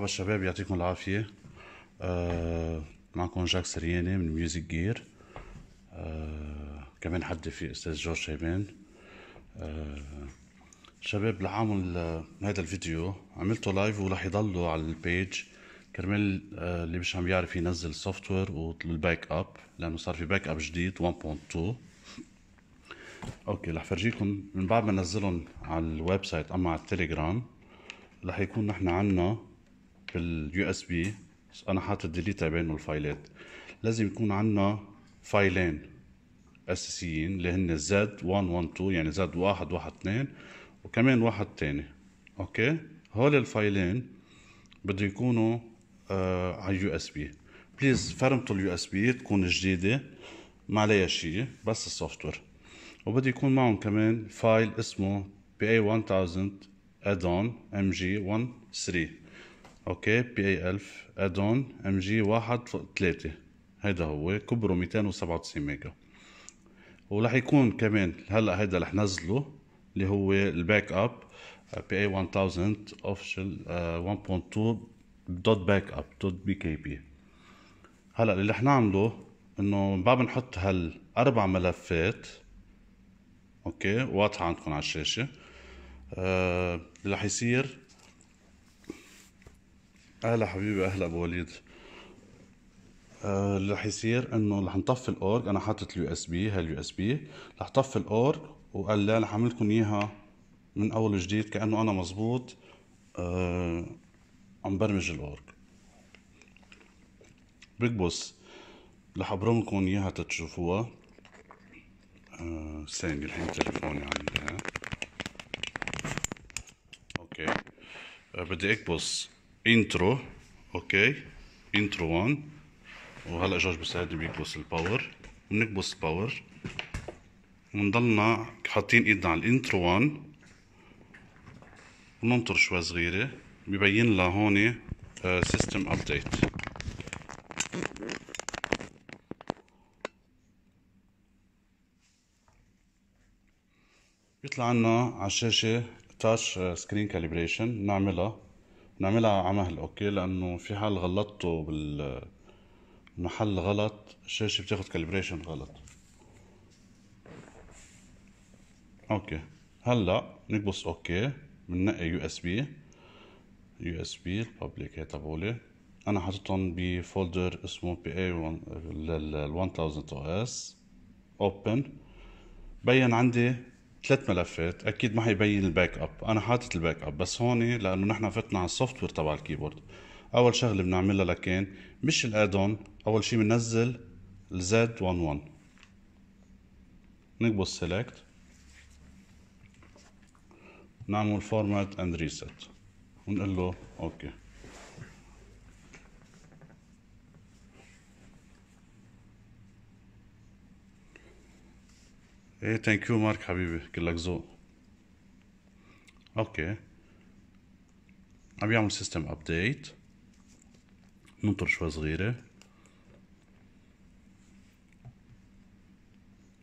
مرحبا الشباب يعطيكم العافية آه معكم جاك سرياني من ميوزك جير آه كمان حدي في أستاذ جورج شيبان آه شباب لعامل أعمل هذا الفيديو عملته لايف ورح يضلوا على البيج كرمال آه، اللي مش عم يعرف ينزل سوفت وير والباك اب لأنه صار في باك اب جديد 1.2 اوكي رح فرجيكم من بعد ما نزلهم على الويب سايت اما على التليجرام رح يكون نحن عنا باليو اس بي انا حاطط ديليت بين الفايلات لازم يكون عندنا فايلين اساسيين اللي هن زد 112 يعني زد 1 1 2 وكمان واحد تاني اوكي هول الفايلين بده يكونوا آه على اليو اس بي بليز فرمتوا اليو اس بي تكون جديده ما عليها شيء بس السوفت وير وبده يكون معهم كمان فايل اسمه بي اي 1000 add-on mg 13 اوكي بي اي 1000 ادون ام جي 1 3 هيدا هو كبره 297 ميجا ورح يكون كمان هلا هيدا رح نزله اللي هو الباك اب آه، بي اي 1000 اوفشل 1.2 دوت باك اب دوت بي كي بي هلا اللي رح نعمله انه من ما نحط هالاربع ملفات اوكي واضحه عندكم على الشاشه آه، اللي رح يصير اهلا حبيبي اهلا ابو وليد آه اللي رح يصير انه رح نطفي الاورج انا حاطط اليو اس بي هاي اليو اس بي رح طفي الاورج وقال لا رح اعمل لكم اياها من اول وجديد كانه انا مزبوط آه عم برمج الاورج بيج بوس رح ابرم لكم اياها تشوفوها آه الحين تليفوني عندي اوكي آه بدي اكبس انترو اوكي انترو 1 وهلا جورج بيساعدني بيكبس الباور بنكبس الباور ونضلنا حاطين ايدنا على الانترو 1 وننطر شوي صغيره ببين لها هون سيستم آه، ابديت بيطلع عنا على الشاشه تاش سكرين كاليبريشن نعملها نعملها على مهل اوكي لانه في حال غلطته بالمحل غلط الشاشة بتاخد كالبريشن غلط اوكي هلا نكبس اوكي بننقي يو اس بي يو اس بي الببليك هي تبعولي انا حاططهم بفولدر اسمه بي اي لل 1000 او اس اوبن بين عندي ثلاث ملفات اكيد ما حيبين الباك اب انا حاطط الباك اب بس هون لانه نحن فتنا على السوفت وير تبع الكيبورد اول شغله بنعملها لكان مش الادون اول شيء بننزل الزد 11 نكبس سيلكت نعمل فورمات اند ريسيت ونقول له اوكي ايه ثانك يو مارك حبيبي كلك ذوق اوكي عم يعمل سيستم ابديت ننطر شوي صغيره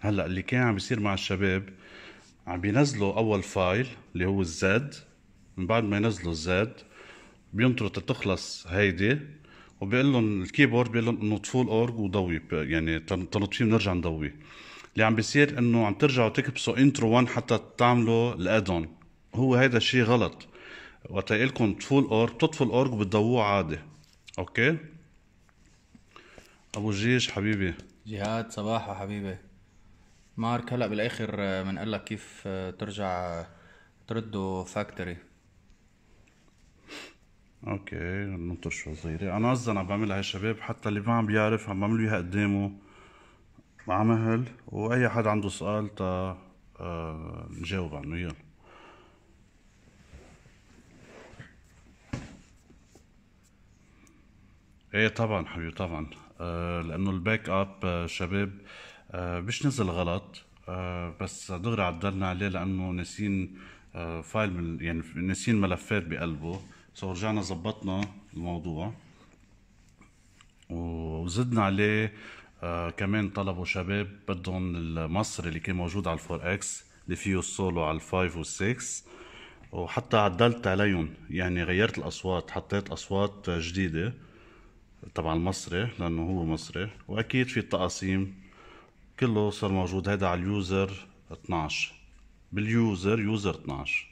هلا اللي كان عم بيصير مع الشباب عم بينزلوا اول فايل اللي هو الزد من بعد ما ينزلوا الزد بينطروا تخلص هيدي وبيقول لهم الكيبورد بيقول لهم انه طفوا الاورج وضوي يعني تنطفيه بنرجع نضويه اللي عم بيصير انه عم ترجعوا تكبسوا انترو 1 حتى تعملوا الادون هو هيدا الشيء غلط وقت لكم تفول اورج بتطفوا الاورج وبتضووه عادي اوكي ابو جيش حبيبي جهاد صباحة حبيبي مارك هلا بالاخر آه، من قال لك كيف آه، ترجع آه، تردوا فاكتوري اوكي ننطر شو صغيره انا قصدي عم بعملها يا شباب حتى اللي ما عم بيعرف عم بعمل اياها قدامه مع مهل واي حد عنده سؤال تا آه، نجاوب عنه يلا ايه طبعا حبيبي طبعا آه، لانه الباك اب آه، شباب مش نزل غلط بس دغري عدلنا عليه لانه ناسين فايل من يعني ناسين ملفات بقلبه سو رجعنا ظبطنا الموضوع وزدنا عليه آه، كمان طلبوا شباب بدهم المصري اللي كان موجود على الفور اكس اللي فيه السولو على الفايف والسكس وحتى عدلت عليهم يعني غيرت الاصوات حطيت اصوات جديده طبعا المصري لانه هو مصري واكيد في التقاسيم كله صار موجود هذا على اليوزر 12 باليوزر يوزر 12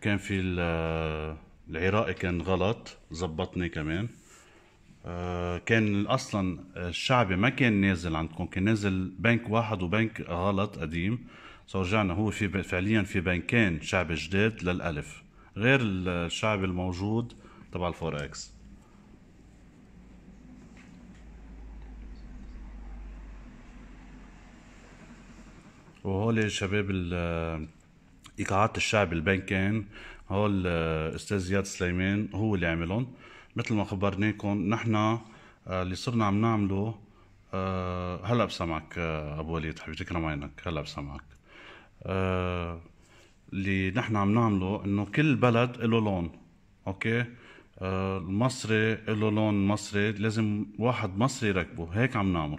كان في العراقي كان غلط زبطني كمان آه، كان اصلا الشعبي ما كان نازل عندكم كان نازل بنك واحد وبنك غلط قديم سو رجعنا هو في فعليا في بنكين شعبي جداد للالف غير الشعب الموجود تبع الفوركس وهول شباب ايقاعات آه، الشعب البنكين هول آه، استاذ زياد سليمان هو اللي عملهم مثل ما خبرناكم نحن آه، اللي صرنا عم نعمله آه، هلا بسمعك آه، ابو وليد حبيبي تكرم عينك هلا بسمعك اللي نحن عم نعمله انه كل بلد له لون اوكي المصري له لون مصري لازم واحد مصري يركبه هيك عم نعمل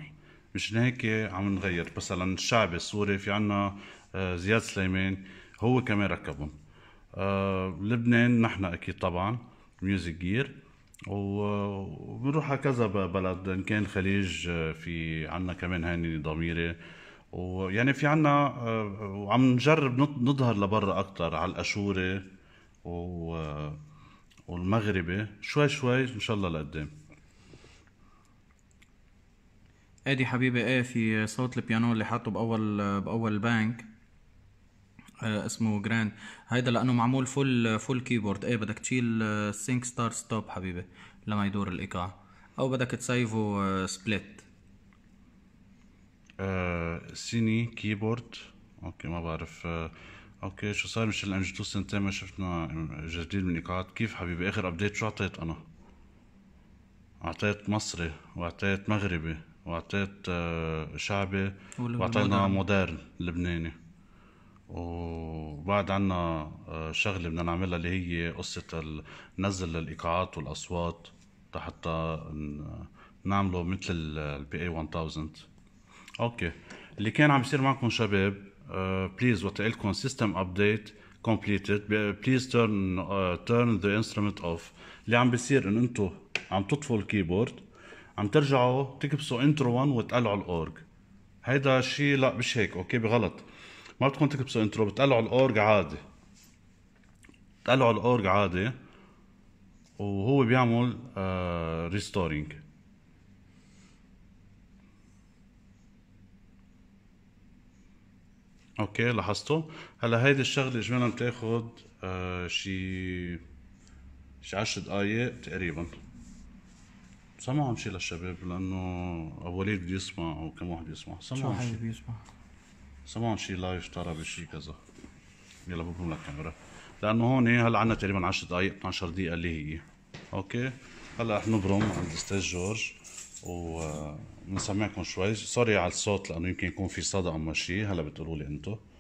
مشان هيك عم نغير مثلا الشعب السوري في عنا زياد سليمان هو كمان ركبهم لبنان نحن اكيد طبعا ميوزك جير وبنروح على كذا بلد ان كان الخليج آه، في عنا كمان هاني ضميره ويعني في عنا آه، وعم نجرب نظهر لبرا اكثر على الاشوري و آه، والمغربي شوي شوي ان شاء الله لقدام ادي حبيبي ايه في صوت البيانو اللي حاطه باول باول بانك آه، اسمه جراند هيدا لانه معمول فول فول كيبورد ايه بدك تشيل سينك ستار ستوب حبيبي لما يدور الايقاع او بدك تسيفه سبليت آه، آه، سيني كيبورد اوكي ما بعرف اوكي شو صار مش الام جي سنتين ما شفنا جديد من الايقاعات كيف حبيبي اخر ابديت شو اعطيت انا اعطيت مصري واعطيت مغربي واعطيت شعبي واعطينا مودرن لبناني وبعد عنا آه، شغله بدنا نعملها اللي هي قصه نزل الايقاعات والاصوات حتى نعمله مثل البي اي 1000 اوكي اللي كان عم يصير معكم شباب بليز آه، وقت لكم سيستم ابديت completed بليز تيرن تيرن ذا انسترومنت اوف اللي عم بيصير ان انتم عم تطفوا الكيبورد عم ترجعوا تكبسوا انترو 1 وتقلعوا الاورج هيدا الشيء لا مش هيك اوكي بغلط ما بتكون تكبسوا انترو بتقلعوا الاورج عادي بتقلعوا الاورج عادي وهو بيعمل ريستورينج آه، اوكي لاحظتوا هلا هيدي الشغله اجمالا بتاخذ آه شي شي 10 دقائق تقريبا سمعهم شي للشباب لانه ابو وليد بده يسمع او كم واحد يسمع سمعهم شو حدا بيسمع سمعون شي لايف ترى بشي كذا يلا بكم لك الكاميرا لانه هون إيه، هلا عندنا تقريبا 10 دقائق 12 دقيقه اللي هي اوكي هلا رح نبرم عند الاستاذ جورج ونسمعكم شوي سوري على الصوت لانه يمكن يكون في صدى او شيء هلا بتقولوا لي انتم